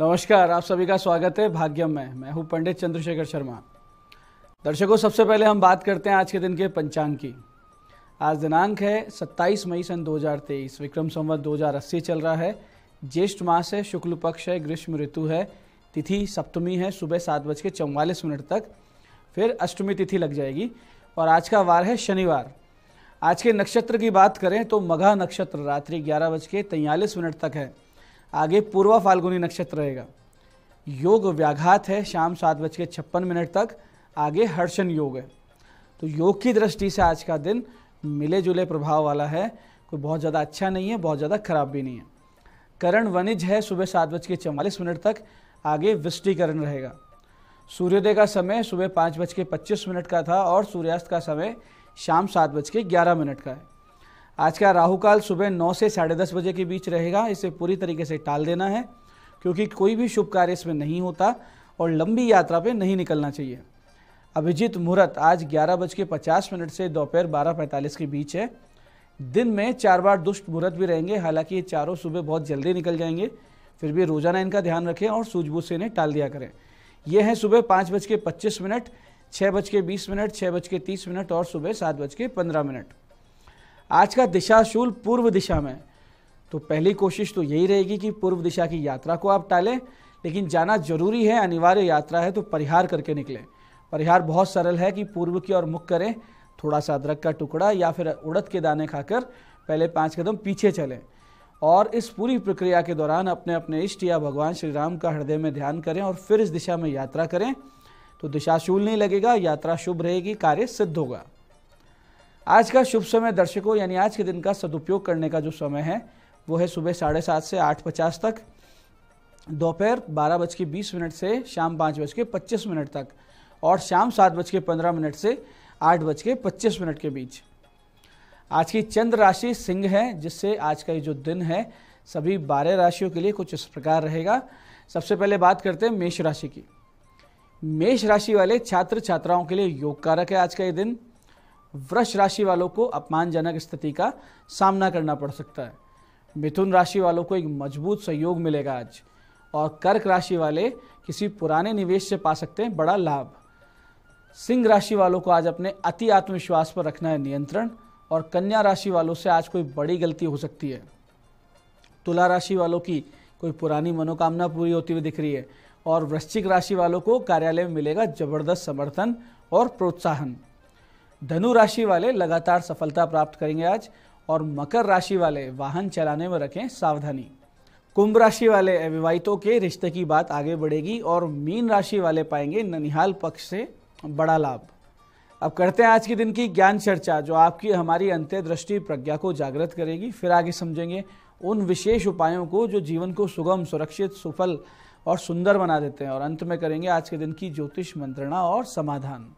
नमस्कार आप सभी का स्वागत है भाग्यम में मैं हूं पंडित चंद्रशेखर शर्मा दर्शकों सबसे पहले हम बात करते हैं आज के दिन के पंचांग की आज दिनांक है 27 मई सन 2023 विक्रम संवत 2080 चल रहा है ज्येष्ठ मास है शुक्ल पक्ष है ग्रीष्म ऋतु है तिथि सप्तमी है सुबह सात बज के चौवालीस मिनट तक फिर अष्टमी तिथि लग जाएगी और आज का वार है शनिवार आज के नक्षत्र की बात करें तो मघा नक्षत्र रात्रि ग्यारह बज के तैंतालीस मिनट तक है आगे पूर्वा फाल्गुनी नक्षत्र रहेगा योग व्याघात है शाम सात बज के छप्पन मिनट तक आगे हर्षण योग है तो योग की दृष्टि से आज का दिन मिले जुले प्रभाव वाला है कोई बहुत ज़्यादा अच्छा नहीं है बहुत ज़्यादा खराब भी नहीं है करण वनिज है सुबह सात बज के चवालीस मिनट तक आगे विष्टिकरण रहेगा सूर्योदय का समय सुबह पाँच बज के पच्चीस मिनट का था और सूर्यास्त का समय शाम सात बज के ग्यारह मिनट का है आज का राहु काल सुबह नौ से साढ़े दस बजे के बीच रहेगा इसे पूरी तरीके से टाल देना है क्योंकि कोई भी शुभ कार्य इसमें नहीं होता और लंबी यात्रा पे नहीं निकलना चाहिए अभिजीत मुहूर्त आज ग्यारह बज के पचास मिनट से दोपहर बारह पैंतालीस के बीच है दिन में चार बार दुष्ट मुहूर्त भी रहेंगे हालांकि ये चारों सुबह बहुत जल्दी निकल जाएंगे फिर भी रोजाना इनका ध्यान रखें और सूझबूझ से इन्हें टाल दिया करें यह है सुबह पाँच बज के पच्चीस मिनट छः बज के बीस मिनट छः बज के तीस मिनट और सुबह सात बज के पंद्रह मिनट आज का दिशाशूल पूर्व दिशा में तो पहली कोशिश तो यही रहेगी कि पूर्व दिशा की यात्रा को आप टालें लेकिन जाना जरूरी है अनिवार्य यात्रा है तो परिहार करके निकलें परिहार बहुत सरल है कि पूर्व की ओर मुख करें थोड़ा सा अदरक का टुकड़ा या फिर उड़द के दाने खाकर पहले पाँच कदम पीछे चलें और इस पूरी प्रक्रिया के दौरान अपने अपने इष्ट या भगवान श्री राम का हृदय में ध्यान करें और फिर इस दिशा में यात्रा करें तो दिशाशूल नहीं लगेगा यात्रा शुभ रहेगी कार्य सिद्ध होगा आज का शुभ समय दर्शकों यानी आज के दिन का सदुपयोग करने का जो समय है वो है सुबह साढ़े सात से आठ पचास तक दोपहर बारह बज के बीस मिनट से शाम पाँच बज के पच्चीस मिनट तक और शाम सात बज के पंद्रह मिनट से आठ बज के पच्चीस मिनट के बीच आज की चंद्र राशि सिंह है जिससे आज का ये जो दिन है सभी बारह राशियों के लिए कुछ इस प्रकार रहेगा सबसे पहले बात करते हैं मेष राशि की मेष राशि वाले छात्र छात्राओं के लिए योग कारक है आज का ये दिन वृक्ष राशि वालों को अपमानजनक स्थिति का सामना करना पड़ सकता है मिथुन राशि वालों को एक मजबूत सहयोग मिलेगा आज और कर्क राशि वाले किसी पुराने निवेश से पा सकते हैं बड़ा लाभ सिंह राशि वालों को आज अपने अति आत्मविश्वास पर रखना है नियंत्रण और कन्या राशि वालों से आज कोई बड़ी गलती हो सकती है तुला राशि वालों की कोई पुरानी मनोकामना पूरी होती हुई दिख रही है और वृश्चिक राशि वालों को कार्यालय में मिलेगा जबरदस्त समर्थन और प्रोत्साहन धनु राशि वाले लगातार सफलता प्राप्त करेंगे आज और मकर राशि वाले वाहन चलाने में रखें सावधानी कुंभ राशि वाले अविवाहितों के रिश्ते की बात आगे बढ़ेगी और मीन राशि वाले पाएंगे ननिहाल पक्ष से बड़ा लाभ अब करते हैं आज के दिन की ज्ञान चर्चा जो आपकी हमारी अंत्यदृष्टि प्रज्ञा को जागृत करेगी फिर आगे समझेंगे उन विशेष उपायों को जो जीवन को सुगम सुरक्षित सुफल और सुंदर बना देते हैं और अंत में करेंगे आज के दिन की ज्योतिष मंत्रणा और समाधान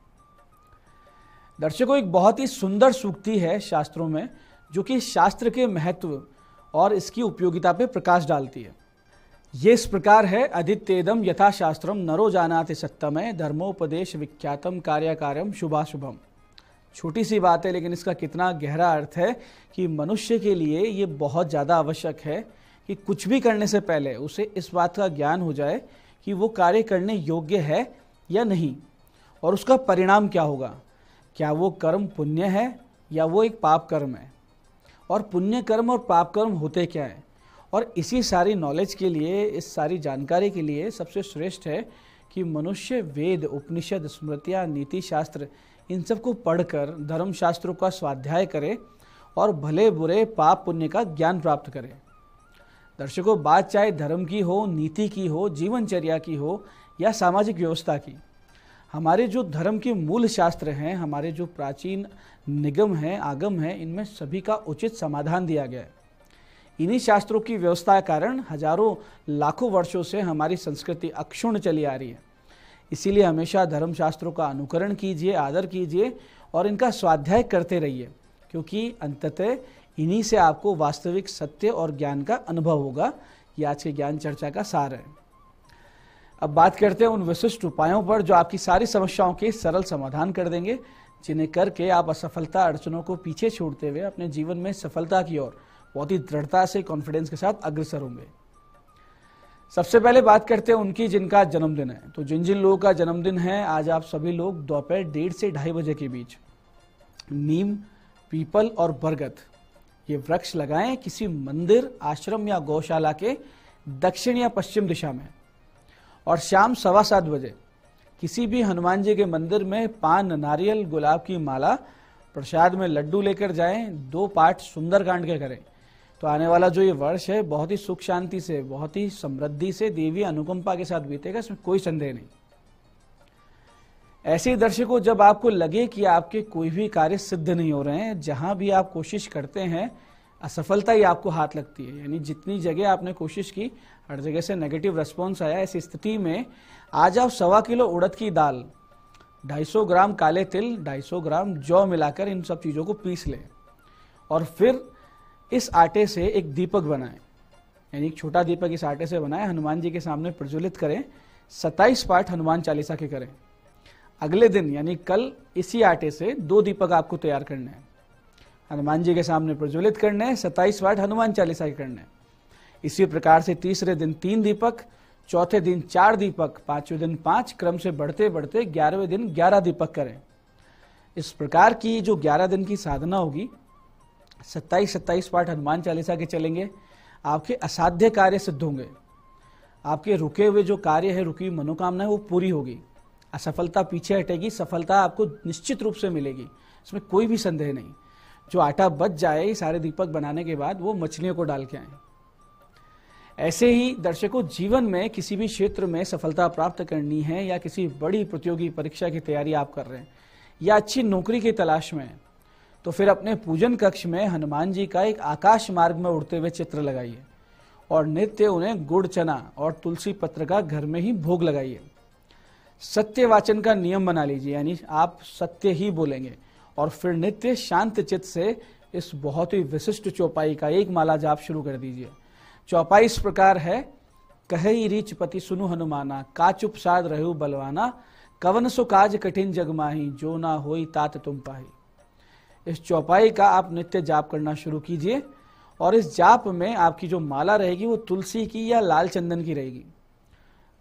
दर्शकों एक बहुत ही सुंदर सूक्ति है शास्त्रों में जो कि शास्त्र के महत्व और इसकी उपयोगिता पे प्रकाश डालती है ये इस प्रकार है अदित्येदम यथाशास्त्रम नरो जानाति सत्यमय धर्मोपदेश विख्यातम कार्यकार्यम शुभाशुभम छोटी सी बात है लेकिन इसका कितना गहरा अर्थ है कि मनुष्य के लिए ये बहुत ज़्यादा आवश्यक है कि कुछ भी करने से पहले उसे इस बात का ज्ञान हो जाए कि वो कार्य करने योग्य है या नहीं और उसका परिणाम क्या होगा क्या वो कर्म पुण्य है या वो एक पाप कर्म है और पुण्य कर्म और पाप कर्म होते क्या हैं और इसी सारी नॉलेज के लिए इस सारी जानकारी के लिए सबसे श्रेष्ठ है कि मनुष्य वेद उपनिषद स्मृतियाँ नीति शास्त्र इन सबको पढ़कर धर्मशास्त्रों का स्वाध्याय करें और भले बुरे पाप पुण्य का ज्ञान प्राप्त करें दर्शकों बात चाहे धर्म की हो नीति की हो जीवनचर्या की हो या सामाजिक व्यवस्था की हमारे जो धर्म के मूल शास्त्र हैं हमारे जो प्राचीन निगम हैं आगम हैं इनमें सभी का उचित समाधान दिया गया है इन्हीं शास्त्रों की व्यवस्था कारण हजारों लाखों वर्षों से हमारी संस्कृति अक्षुण चली आ रही है इसीलिए हमेशा धर्म शास्त्रों का अनुकरण कीजिए आदर कीजिए और इनका स्वाध्याय करते रहिए क्योंकि अंततः इन्हीं से आपको वास्तविक सत्य और ज्ञान का अनुभव होगा ये आज के ज्ञान चर्चा का सार है अब बात करते हैं उन विशिष्ट उपायों पर जो आपकी सारी समस्याओं के सरल समाधान कर देंगे जिन्हें करके आप असफलता अड़चनों को पीछे छोड़ते हुए अपने जीवन में सफलता की ओर बहुत ही दृढ़ता से कॉन्फिडेंस के साथ अग्रसर होंगे सबसे पहले बात करते हैं उनकी जिनका जन्मदिन है तो जिन जिन लोगों का जन्मदिन है आज आप सभी लोग दोपहर डेढ़ से ढाई बजे के बीच नीम पीपल और बरगद ये वृक्ष लगाएं किसी मंदिर आश्रम या गौशाला के दक्षिण या पश्चिम दिशा में और शाम सवा सात बजे किसी भी हनुमान जी के मंदिर में पान नारियल गुलाब की माला प्रसाद में लड्डू लेकर जाएं दो पाठ सुंदरकांड के करें तो आने वाला जो ये वर्ष है बहुत ही सुख शांति से बहुत ही समृद्धि से देवी अनुकंपा के साथ बीतेगा इसमें कोई संदेह नहीं ऐसे दर्शकों जब आपको लगे कि आपके कोई भी कार्य सिद्ध नहीं हो रहे हैं जहां भी आप कोशिश करते हैं असफलता ही आपको हाथ लगती है यानी जितनी जगह आपने कोशिश की हर जगह से नेगेटिव रेस्पॉन्स आया इस स्थिति में आज आप सवा किलो उड़द की दाल 250 ग्राम काले तिल 250 ग्राम जौ मिलाकर इन सब चीज़ों को पीस लें और फिर इस आटे से एक दीपक बनाएं यानी एक छोटा दीपक इस आटे से बनाएं हनुमान जी के सामने प्रज्वलित करें सत्ताईस पाठ हनुमान चालीसा के करें अगले दिन यानी कल इसी आटे से दो दीपक आपको तैयार करने हैं हनुमान जी के सामने प्रज्वलित करने हैं सत्ताईस वाट हनुमान चालीसा के करने हैं इसी प्रकार से तीसरे दिन तीन दीपक चौथे दिन चार दीपक पांचवें दिन पांच क्रम से बढ़ते बढ़ते ग्यारहवें दिन ग्यारह दीपक करें इस प्रकार की जो ग्यारह दिन की साधना होगी सत्ताईस सत्ताईस पाठ हनुमान चालीसा के चलेंगे आपके असाध्य कार्य सिद्ध होंगे आपके रुके हुए जो कार्य है रुकी हुई मनोकामना है वो पूरी होगी असफलता पीछे हटेगी सफलता आपको निश्चित रूप से मिलेगी इसमें कोई भी संदेह नहीं जो आटा बच जाए सारे दीपक बनाने के बाद वो मछलियों को डाल के आए ऐसे ही दर्शकों जीवन में किसी भी क्षेत्र में सफलता प्राप्त करनी है या किसी बड़ी प्रतियोगी परीक्षा की तैयारी आप कर रहे हैं या अच्छी नौकरी की तलाश में तो फिर अपने पूजन कक्ष में हनुमान जी का एक आकाश मार्ग में उड़ते हुए चित्र लगाइए और नित्य उन्हें गुड़ चना और तुलसी पत्र का घर में ही भोग लगाइए सत्य वाचन का नियम बना लीजिए यानी आप सत्य ही बोलेंगे और फिर नित्य शांत चित्त से इस बहुत ही विशिष्ट चौपाई का एक माला जाप शुरू कर दीजिए चौपाई इस प्रकार है कहे रीच पति सुनु हनुमाना चुप साध रहु बलवाना कवन सो काज कठिन माही जो ना हो तात तुम पाही इस चौपाई का आप नित्य जाप करना शुरू कीजिए और इस जाप में आपकी जो माला रहेगी वो तुलसी की या लाल चंदन की रहेगी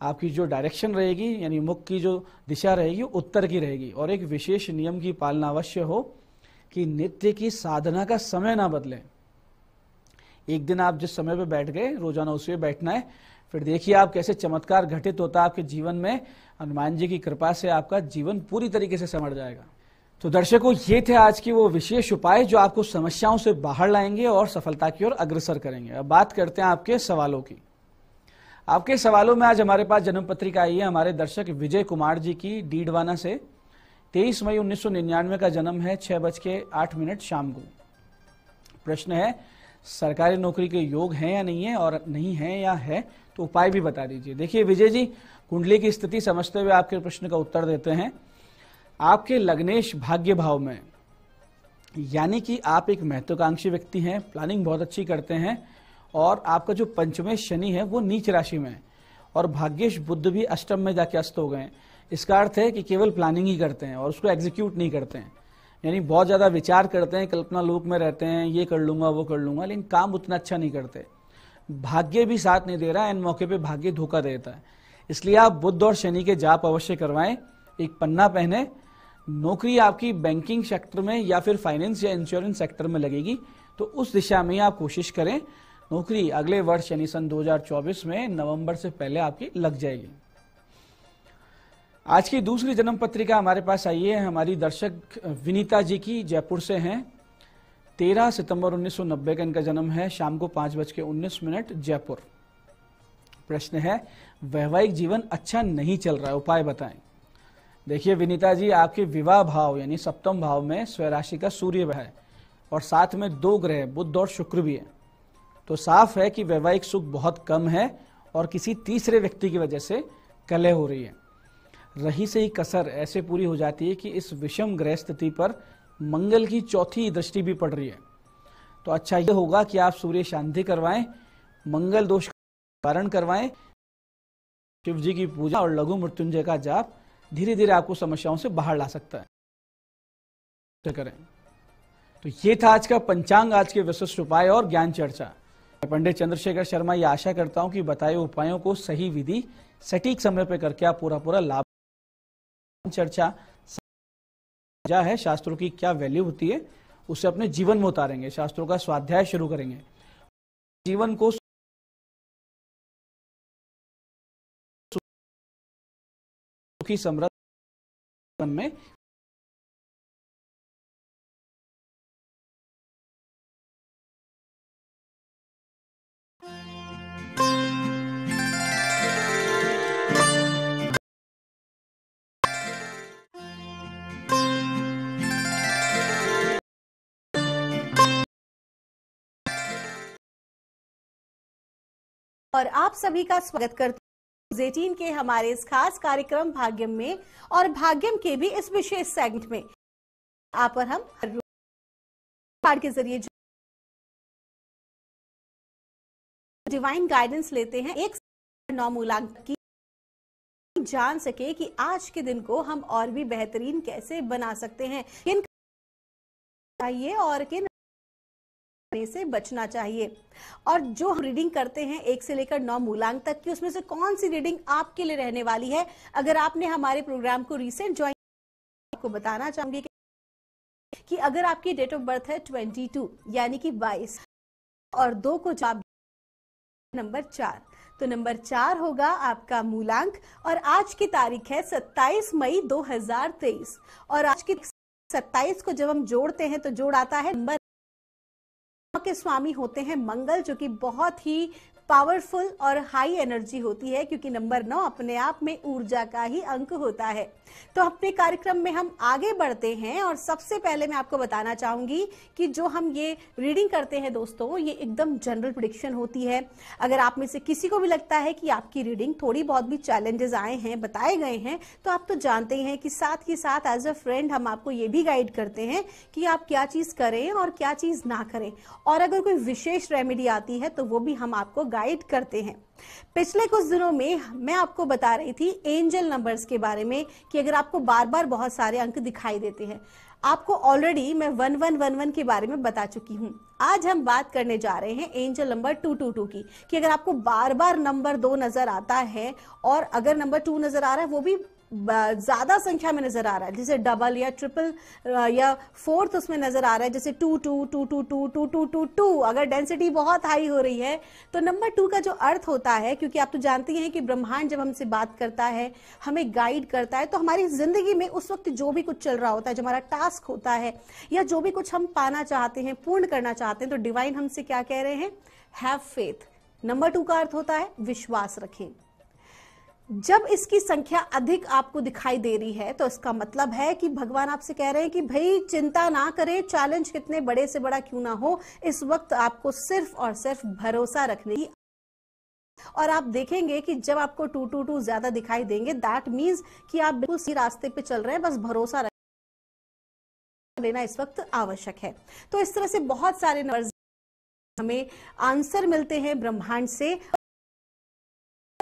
आपकी जो डायरेक्शन रहेगी यानी मुख की जो दिशा रहेगी उत्तर की रहेगी और एक विशेष नियम की पालना अवश्य हो कि नित्य की साधना का समय ना बदले एक दिन आप जिस समय पे बैठ गए रोजाना उसमें बैठना है फिर देखिए आप कैसे चमत्कार घटित होता है आपके जीवन में हनुमान जी की कृपा से आपका जीवन पूरी तरीके से समझ जाएगा तो दर्शकों ये थे आज के वो विशेष उपाय जो आपको समस्याओं से बाहर लाएंगे और सफलता की ओर अग्रसर करेंगे अब बात करते हैं आपके सवालों की आपके सवालों में आज हमारे पास जन्म पत्रिका आई है हमारे दर्शक विजय कुमार जी की डीडवाना से 23 मई 1999 का जन्म है छह बज के आठ मिनट शाम को प्रश्न है सरकारी नौकरी के योग हैं या नहीं है और नहीं है या है तो उपाय भी बता दीजिए देखिए विजय जी कुंडली की स्थिति समझते हुए आपके प्रश्न का उत्तर देते हैं आपके लग्नेश भाग्य भाव में यानी कि आप एक महत्वाकांक्षी व्यक्ति हैं प्लानिंग बहुत अच्छी करते हैं और आपका जो पंचमेश शनि है वो नीच राशि में है और भाग्यश बुद्ध भी अष्टम में जाके अस्त हो गए हैं इसका अर्थ है कि केवल प्लानिंग ही करते हैं और उसको एग्जीक्यूट नहीं करते हैं यानी बहुत ज़्यादा विचार करते हैं कल्पना लूप में रहते हैं ये कर लूँगा वो कर लूँगा लेकिन काम उतना अच्छा नहीं करते भाग्य भी साथ नहीं दे रहा है एंड मौके पर भाग्य धोखा देता है इसलिए आप बुद्ध और शनि के जाप अवश्य करवाएं एक पन्ना पहने नौकरी आपकी बैंकिंग सेक्टर में या फिर फाइनेंस या इंश्योरेंस सेक्टर में लगेगी तो उस दिशा में आप कोशिश करें नौकरी अगले वर्ष यानी सन 2024 में नवंबर से पहले आपकी लग जाएगी आज की दूसरी जन्म पत्रिका हमारे पास आई है हमारी दर्शक विनीता जी की जयपुर से हैं 13 सितंबर 1990 का इनका जन्म है शाम को पांच बज के उन्नीस मिनट जयपुर प्रश्न है वैवाहिक जीवन अच्छा नहीं चल रहा है उपाय बताएं देखिए विनीता जी आपके विवाह भाव यानी सप्तम भाव में स्वराशि का सूर्य है और साथ में दो ग्रह बुद्ध और शुक्र भी है तो साफ है कि वैवाहिक सुख बहुत कम है और किसी तीसरे व्यक्ति की वजह से कलह हो रही है रही से ही कसर ऐसे पूरी हो जाती है कि इस विषम ग्रह स्थिति पर मंगल की चौथी दृष्टि भी पड़ रही है तो अच्छा यह होगा कि आप सूर्य शांति करवाएं मंगल दोष कारण करवाएं शिव जी की पूजा और लघु मृत्युंजय का जाप धीरे धीरे आपको समस्याओं से बाहर ला सकता है करें तो ये था आज का पंचांग आज के विशिष्ट उपाय और ज्ञान चर्चा पंडित चंद्रशेखर शर्मा ये आशा करता हूँ कि बताए उपायों को सही विधि सटीक समय पर करके आप पूरा पूरा लाभ चर्चा जा है शास्त्रों की क्या वैल्यू होती है उसे अपने जीवन में उतारेंगे शास्त्रों का स्वाध्याय शुरू करेंगे जीवन को सुखी समृद्ध में और आप सभी का स्वागत करते जेटीन के हमारे इस खास कार्यक्रम भाग्यम में और भाग्यम के भी इस विशेष सेगमेंट में आप और हम कार्ड के जरिए डिवाइन गाइडेंस लेते हैं एक नौ मूलांक की जान सके कि आज के दिन को हम और भी बेहतरीन कैसे बना सकते हैं किन चाहिए और किन करने से बचना चाहिए और जो रीडिंग करते हैं एक से लेकर नौ मूलांक तक की उसमें से कौन सी रीडिंग आपके लिए रहने वाली है अगर आपने हमारे प्रोग्राम को रिसेंट ज्वाइन आपको बताना चाहूंगी कि अगर आपकी डेट ऑफ बर्थ है 22 यानी कि 22 और दो को जवाब नंबर चार तो नंबर चार होगा आपका मूलांक और आज की तारीख है 27 मई 2023 और आज की 27 को जब हम जोड़ते हैं तो जोड़ आता है नंबर के स्वामी होते हैं मंगल जो कि बहुत ही पावरफुल और हाई एनर्जी होती है क्योंकि नंबर नौ अपने आप में ऊर्जा का ही अंक होता है तो अपने कार्यक्रम में हम आगे बढ़ते हैं और सबसे पहले मैं आपको बताना चाहूंगी कि जो हम ये रीडिंग करते हैं दोस्तों ये एकदम जनरल प्रडिक्शन होती है अगर आप में से किसी को भी लगता है कि आपकी रीडिंग थोड़ी बहुत भी चैलेंजेस आए हैं बताए गए हैं तो आप तो जानते हैं कि साथ ही साथ एज अ फ्रेंड हम आपको ये भी गाइड करते हैं कि आप क्या चीज करें और क्या चीज ना करें और अगर कोई विशेष रेमेडी आती है तो वो भी हम आपको राइट करते हैं पिछले कुछ दिनों में मैं आपको बता रही थी एंजल नंबर्स के बारे में कि अगर आपको बार बार बहुत सारे अंक दिखाई देते हैं आपको ऑलरेडी मैं वन वन वन वन के बारे में बता चुकी हूँ आज हम बात करने जा रहे हैं angel number two two two की कि अगर आपको बार बार नंबर दो नजर आता है और अगर नंबर टू नजर आ रहा है वो भी ज़्यादा संख्या में नज़र आ रहा है जैसे डबल या ट्रिपल या फोर्थ उसमें नज़र आ रहा है जैसे two two two two two two two two two अगर डेंसिटी बहुत हाई हो रही है तो नंबर टू का जो अर्थ होता है क्योंकि आप तो जानते हैं कि ब्रह्मांड जब हमसे बात करता है हमें गाइड करता है तो हमारी ज़िंदगी में उस वक्त जो भी कुछ चल रहा होता है जो हमारा टास्क होता है या जो भी कुछ हम पाना चाहते हैं पूर्ण करना चाहते हैं तो डिवाइन हमसे क्या कह रहे हैं हैव फेथ नंबर टू का अर्थ होता है विश्वास रखें जब इसकी संख्या अधिक आपको दिखाई दे रही है तो इसका मतलब है कि भगवान आपसे कह रहे हैं कि भाई चिंता ना करें चैलेंज कितने बड़े से बड़ा क्यों ना हो इस वक्त आपको सिर्फ और सिर्फ भरोसा रखने की और आप देखेंगे कि जब आपको टू टू टू ज्यादा दिखाई देंगे दैट मीन्स कि आप बिल्कुल सही रास्ते पे चल रहे हैं बस भरोसा रख लेना इस वक्त आवश्यक है तो इस तरह से बहुत सारे नंबर हमें आंसर मिलते हैं ब्रह्मांड से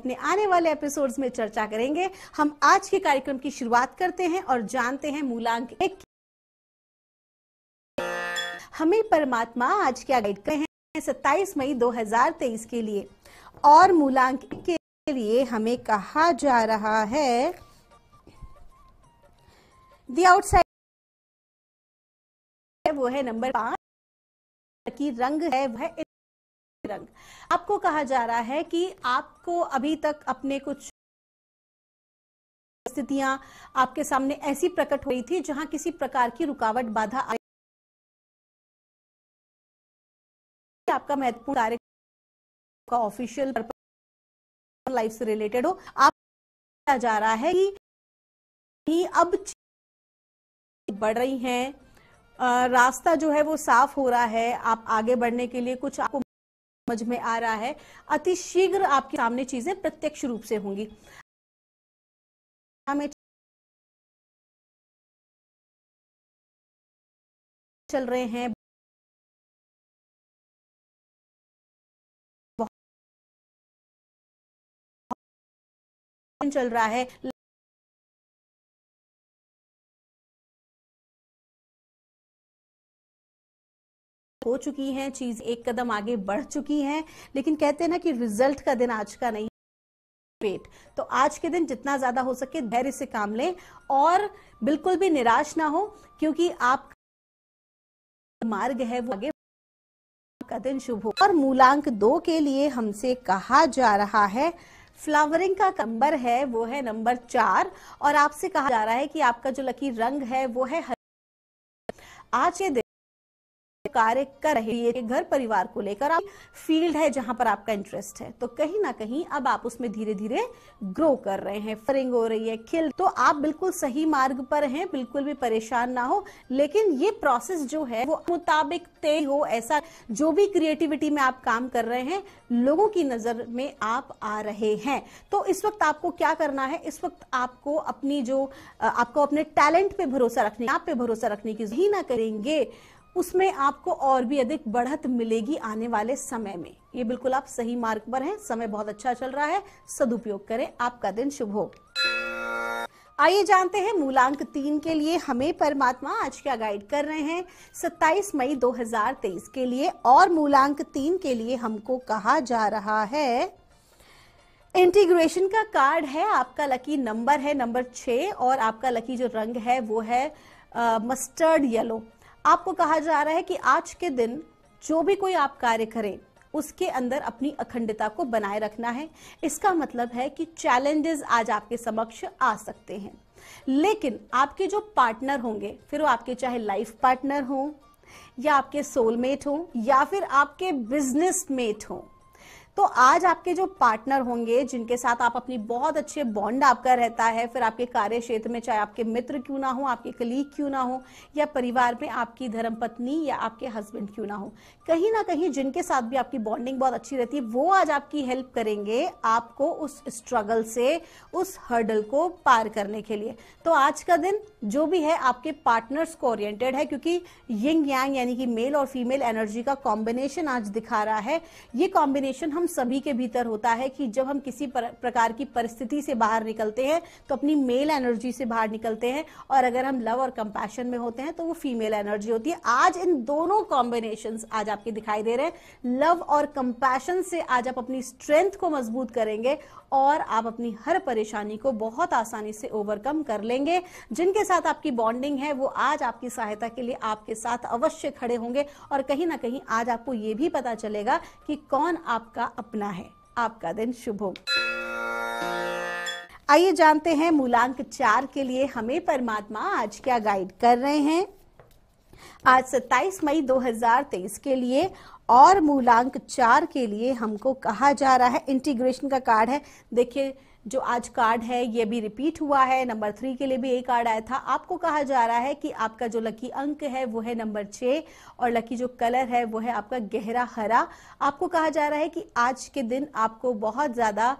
अपने आने वाले एपिसोड्स में चर्चा करेंगे हम आज के कार्यक्रम की शुरुआत करते हैं और जानते हैं मूलांक एक हमें परमात्मा आज क्या गाइड कर हैं सत्ताईस मई 2023 के लिए और मूलांक के लिए हमें कहा जा रहा है दी आउटसाइड वो है नंबर पांच की रंग है वह रंग आपको कहा जा रहा है कि आपको अभी तक अपने कुछ स्थितियां आपके सामने ऐसी प्रकट हुई थी जहां किसी प्रकार की रुकावट बाधा आई आपका महत्वपूर्ण कार्य का ऑफिशियल लाइफ से रिलेटेड हो आप जा रहा है कि अब बढ़ रही हैं रास्ता जो है वो साफ हो रहा है आप आगे बढ़ने के लिए कुछ आपको समझ में आ रहा है अति शीघ्र आपके सामने चीजें प्रत्यक्ष रूप से होंगी हमें चल रहे हैं चल रहा है हो चुकी हैं चीज एक कदम आगे बढ़ चुकी हैं लेकिन कहते हैं ना कि रिजल्ट का दिन आज का नहीं पेट तो आज के दिन जितना ज्यादा हो सके धैर्य से काम लें और बिल्कुल भी निराश ना हो क्योंकि आप मार्ग है वो आगे का दिन शुभ हो और मूलांक दो के लिए हमसे कहा जा रहा है फ्लावरिंग का नंबर है वो है नंबर चार और आपसे कहा जा रहा है कि आपका जो लकी रंग है वो है आज के दिन कार्य कर रहे हैं घर परिवार को लेकर आप फील्ड है जहां पर आपका इंटरेस्ट है तो कहीं ना कहीं अब आप उसमें धीरे धीरे ग्रो कर रहे हैं फरिंग हो रही है खेल तो आप बिल्कुल सही मार्ग पर हैं बिल्कुल भी परेशान ना हो लेकिन ये प्रोसेस जो है वो मुताबिक तय हो ऐसा जो भी क्रिएटिविटी में आप काम कर रहे हैं लोगों की नजर में आप आ रहे हैं तो इस वक्त आपको क्या करना है इस वक्त आपको अपनी जो आपको अपने टैलेंट पे भरोसा रखने आप पे भरोसा रखने की ही ना करेंगे उसमें आपको और भी अधिक बढ़त मिलेगी आने वाले समय में ये बिल्कुल आप सही मार्ग पर हैं समय बहुत अच्छा चल रहा है सदुपयोग करें आपका दिन शुभ हो आइए जानते हैं मूलांक तीन के लिए हमें परमात्मा आज क्या गाइड कर रहे हैं 27 मई 2023 के लिए और मूलांक तीन के लिए हमको कहा जा रहा है इंटीग्रेशन का कार्ड है आपका लकी नंबर है नंबर छ और आपका लकी जो रंग है वो है मस्टर्ड येलो आपको कहा जा रहा है कि आज के दिन जो भी कोई आप कार्य करें उसके अंदर अपनी अखंडता को बनाए रखना है इसका मतलब है कि चैलेंजेस आज आपके समक्ष आ सकते हैं लेकिन आपके जो पार्टनर होंगे फिर वो आपके चाहे लाइफ पार्टनर हो या आपके सोलमेट हो या फिर आपके बिजनेस मेट हों तो आज आपके जो पार्टनर होंगे जिनके साथ आप अपनी बहुत अच्छे बॉन्ड आपका रहता है फिर आपके कार्य क्षेत्र में चाहे आपके मित्र क्यों ना हो आपके कलीग क्यों ना हो या परिवार में आपकी धर्मपत्नी या आपके हस्बैंड क्यों ना हो कहीं ना कहीं जिनके साथ भी आपकी बॉन्डिंग बहुत अच्छी रहती है वो आज आपकी हेल्प करेंगे आपको उस स्ट्रगल से उस हर्डल को पार करने के लिए तो आज का दिन जो भी है आपके पार्टनर्स को ओरिएंटेड है क्योंकि यंग यांग यानी कि मेल और फीमेल एनर्जी का कॉम्बिनेशन आज दिखा रहा है ये कॉम्बिनेशन हम हम सभी के भीतर होता है कि जब हम किसी प्रकार की परिस्थिति से बाहर निकलते हैं तो अपनी मेल एनर्जी से बाहर निकलते हैं और अगर हम लव और कंपैशन में होते हैं तो वो फीमेल एनर्जी होती है आज इन दोनों कॉम्बिनेशन आज आपके दिखाई दे रहे हैं लव और कंपैशन से आज आप अपनी स्ट्रेंथ को मजबूत करेंगे और आप अपनी हर परेशानी को बहुत आसानी से ओवरकम कर लेंगे जिनके साथ आपकी बॉन्डिंग है वो आज आपकी सहायता के लिए आपके साथ अवश्य खड़े होंगे और कहीं ना कहीं आज आपको ये भी पता चलेगा कि कौन आपका अपना है आपका दिन शुभ हो आइए जानते हैं मूलांक चार के लिए हमें परमात्मा आज क्या गाइड कर रहे हैं आज 27 मई 2023 के लिए और मूलांक चार के लिए हमको कहा जा रहा है इंटीग्रेशन का कार्ड है देखिए जो आज कार्ड है ये भी रिपीट हुआ है नंबर थ्री के लिए भी एक कार्ड आया था आपको कहा जा रहा है कि आपका जो लकी अंक है वो है नंबर छः और लकी जो कलर है वो है आपका गहरा हरा आपको कहा जा रहा है कि आज के दिन आपको बहुत ज़्यादा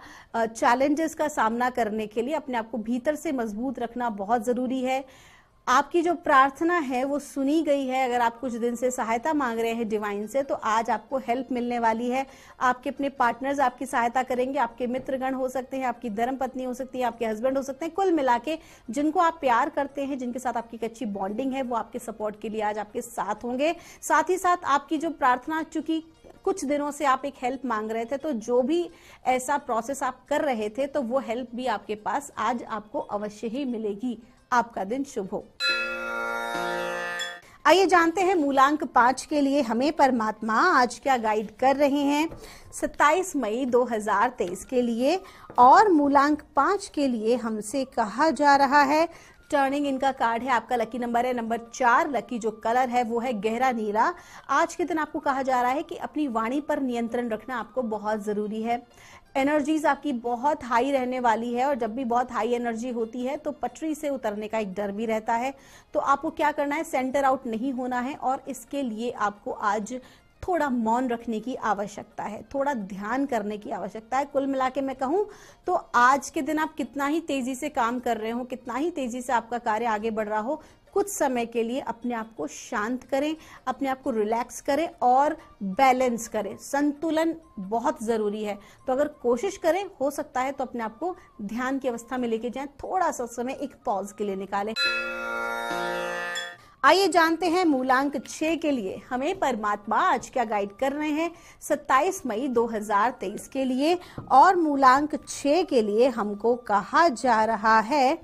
चैलेंजेस का सामना करने के लिए अपने आप को भीतर से मजबूत रखना बहुत ज़रूरी है आपकी जो प्रार्थना है वो सुनी गई है अगर आप कुछ दिन से सहायता मांग रहे हैं डिवाइन से तो आज आपको हेल्प मिलने वाली है आपके अपने पार्टनर्स आपकी सहायता करेंगे आपके मित्रगण हो सकते हैं आपकी धर्म पत्नी हो सकती है आपके हस्बैंड हो सकते हैं कुल मिला के जिनको आप प्यार करते हैं जिनके साथ आपकी अच्छी बॉन्डिंग है वो आपके सपोर्ट के लिए आज आपके साथ होंगे साथ ही साथ आपकी जो प्रार्थना चूंकि कुछ दिनों से आप एक हेल्प मांग रहे थे तो जो भी ऐसा प्रोसेस आप कर रहे थे तो वो हेल्प भी आपके पास आज आपको अवश्य ही मिलेगी आपका दिन शुभ हो आइए जानते हैं मूलांक पांच के लिए हमें परमात्मा आज क्या गाइड कर रहे हैं 27 मई 2023 के लिए और मूलांक पांच के लिए हमसे कहा जा रहा है टर्निंग इनका कार्ड है आपका लकी नंबर है नंबर चार लकी जो कलर है वो है गहरा नीला आज के दिन आपको कहा जा रहा है कि अपनी वाणी पर नियंत्रण रखना आपको बहुत ज़रूरी है एनर्जीज आपकी बहुत हाई रहने वाली है और जब भी बहुत हाई एनर्जी होती है तो पटरी से उतरने का एक डर भी रहता है तो आपको क्या करना है सेंटर आउट नहीं होना है और इसके लिए आपको आज थोड़ा मौन रखने की आवश्यकता है थोड़ा ध्यान करने की आवश्यकता है कुल मिला के मैं कहूं तो आज के दिन आप कितना ही तेजी से काम कर रहे हो कितना ही तेजी से आपका कार्य आगे बढ़ रहा हो कुछ समय के लिए अपने आप को शांत करें अपने आप को रिलैक्स करें और बैलेंस करें संतुलन बहुत ज़रूरी है तो अगर कोशिश करें हो सकता है तो अपने आप को ध्यान की अवस्था में लेके जाएं थोड़ा सा समय एक पॉज के लिए निकालें आइए जानते हैं मूलांक छह के लिए हमें परमात्मा आज क्या गाइड कर रहे हैं 27 मई 2023 के लिए और मूलांक छह के लिए हमको कहा जा रहा है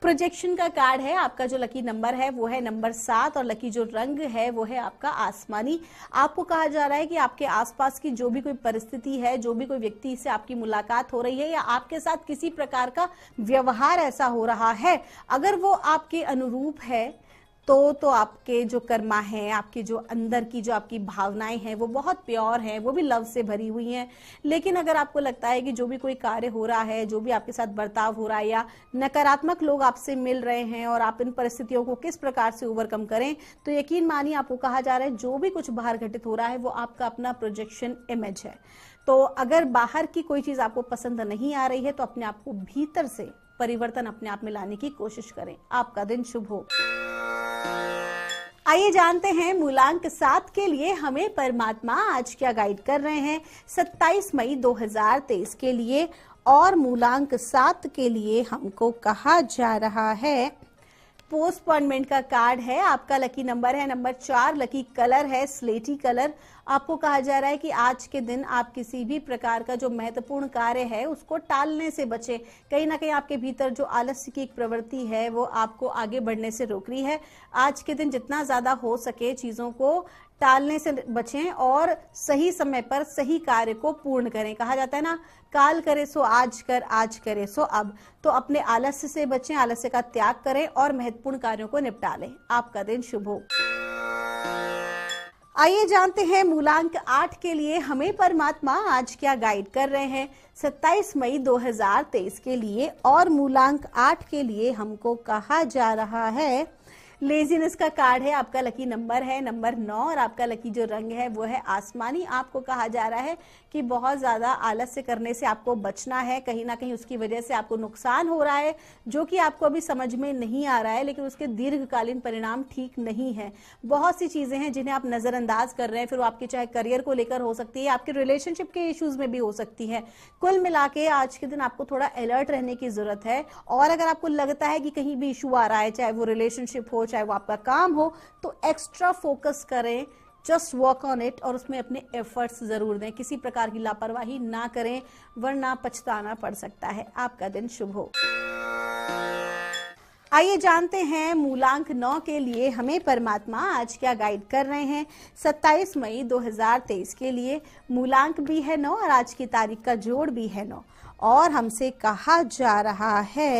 प्रोजेक्शन का कार्ड है आपका जो लकी नंबर है वो है नंबर सात और लकी जो रंग है वो है आपका आसमानी आपको कहा जा रहा है कि आपके आसपास की जो भी कोई परिस्थिति है जो भी कोई व्यक्ति से आपकी मुलाकात हो रही है या आपके साथ किसी प्रकार का व्यवहार ऐसा हो रहा है अगर वो आपके अनुरूप है तो तो आपके जो कर्मा है आपके जो अंदर की जो आपकी भावनाएं हैं वो बहुत प्योर हैं वो भी लव से भरी हुई हैं लेकिन अगर आपको लगता है कि जो भी कोई कार्य हो रहा है जो भी आपके साथ बर्ताव हो रहा है या नकारात्मक लोग आपसे मिल रहे हैं और आप इन परिस्थितियों को किस प्रकार से ओवरकम करें तो यकीन मानिए आपको कहा जा रहा है जो भी कुछ बाहर घटित हो रहा है वो आपका अपना प्रोजेक्शन इमेज है तो अगर बाहर की कोई चीज आपको पसंद नहीं आ रही है तो अपने आप को भीतर से परिवर्तन अपने आप में लाने की कोशिश करें आपका दिन शुभ हो आइए जानते हैं मूलांक सात के लिए हमें परमात्मा आज क्या गाइड कर रहे हैं 27 मई 2023 के लिए और मूलांक सात के लिए हमको कहा जा रहा है पोस्टपोनमेंट का कार्ड है आपका लकी नंबर है नंबर चार लकी कलर है स्लेटी कलर आपको कहा जा रहा है कि आज के दिन आप किसी भी प्रकार का जो महत्वपूर्ण कार्य है उसको टालने से बचें कहीं ना कहीं आपके भीतर जो आलस्य की एक प्रवृत्ति है वो आपको आगे बढ़ने से रोक रही है आज के दिन जितना ज्यादा हो सके चीजों को टालने से बचें और सही समय पर सही कार्य को पूर्ण करें कहा जाता है ना काल करे सो आज कर आज करे सो अब तो अपने आलस्य से बचें आलस्य का त्याग करें और महत्वपूर्ण कार्यों को निपटा लें आपका दिन शुभ हो आइए जानते हैं मूलांक आठ के लिए हमें परमात्मा आज क्या गाइड कर रहे हैं 27 मई 2023 के लिए और मूलांक आठ के लिए हमको कहा जा रहा है लेजीनेस का कार्ड है आपका लकी नंबर है नंबर नौ और आपका लकी जो रंग है वो है आसमानी आपको कहा जा रहा है कि बहुत ज़्यादा आलस्य करने से आपको बचना है कहीं ना कहीं उसकी वजह से आपको नुकसान हो रहा है जो कि आपको अभी समझ में नहीं आ रहा है लेकिन उसके दीर्घकालीन परिणाम ठीक नहीं है बहुत सी चीज़ें हैं जिन्हें आप नज़रअंदाज कर रहे हैं फिर वो आपके चाहे करियर को लेकर हो सकती है आपके रिलेशनशिप के इश्यूज में भी हो सकती है कुल मिला के आज के दिन आपको थोड़ा अलर्ट रहने की जरूरत है और अगर आपको लगता है कि कहीं भी इशू आ रहा है चाहे वो रिलेशनशिप हो चाहे वो आपका काम हो तो एक्स्ट्रा फोकस करें जस्ट वर्क ऑन इट और उसमें अपने एफर्ट्स जरूर दें किसी प्रकार की लापरवाही ना करें वरना पछताना पड़ सकता है आपका दिन शुभ हो आइए जानते हैं मूलांक नौ के लिए हमें परमात्मा आज क्या गाइड कर रहे हैं 27 मई 2023 के लिए मूलांक भी है नौ और आज की तारीख का जोड़ भी है नौ और हमसे कहा जा रहा है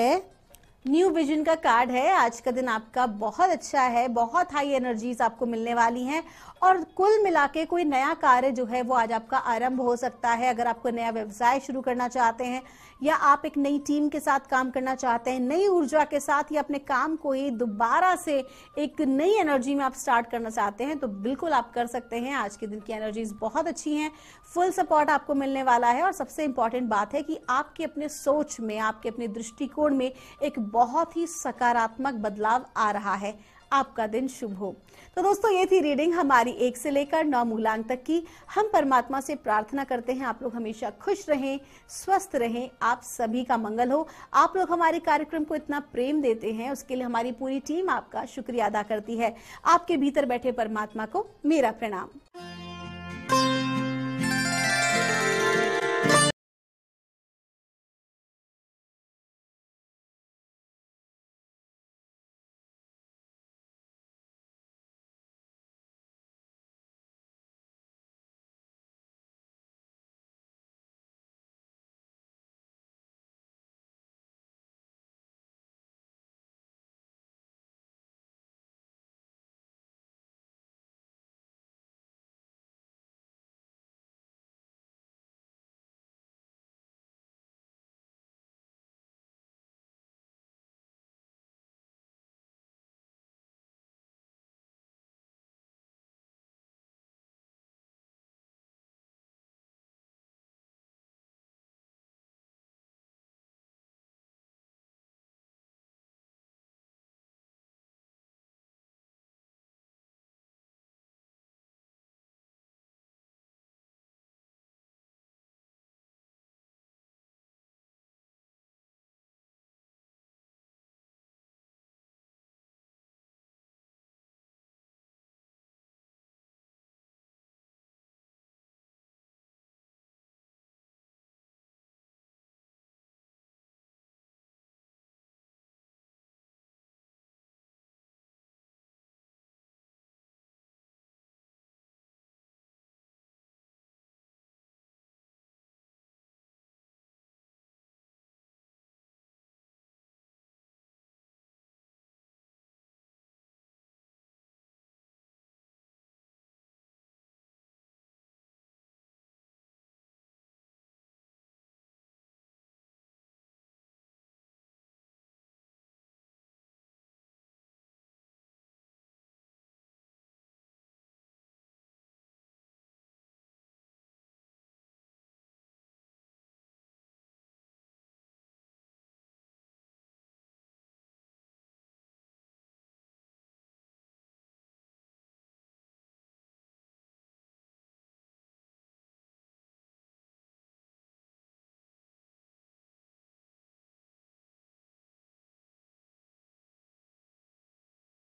न्यू विजन का कार्ड है आज का दिन आपका बहुत अच्छा है बहुत हाई एनर्जीज आपको मिलने वाली हैं और कुल मिला के कोई नया कार्य जो है वो आज आपका आरंभ हो सकता है अगर आपको नया व्यवसाय शुरू करना चाहते हैं या आप एक नई टीम के साथ काम करना चाहते हैं नई ऊर्जा के साथ या अपने काम को ही दोबारा से एक नई एनर्जी में आप स्टार्ट करना चाहते हैं तो बिल्कुल आप कर सकते हैं आज के दिन की एनर्जीज बहुत अच्छी हैं फुल सपोर्ट आपको मिलने वाला है और सबसे इंपॉर्टेंट बात है कि आपके अपने सोच में आपके अपने दृष्टिकोण में एक बहुत ही सकारात्मक बदलाव आ रहा है आपका दिन शुभ हो तो दोस्तों ये थी रीडिंग हमारी एक से लेकर नौ मूलांक तक की हम परमात्मा से प्रार्थना करते हैं आप लोग हमेशा खुश रहें स्वस्थ रहें आप सभी का मंगल हो आप लोग हमारे कार्यक्रम को इतना प्रेम देते हैं उसके लिए हमारी पूरी टीम आपका शुक्रिया अदा करती है आपके भीतर बैठे परमात्मा को मेरा प्रणाम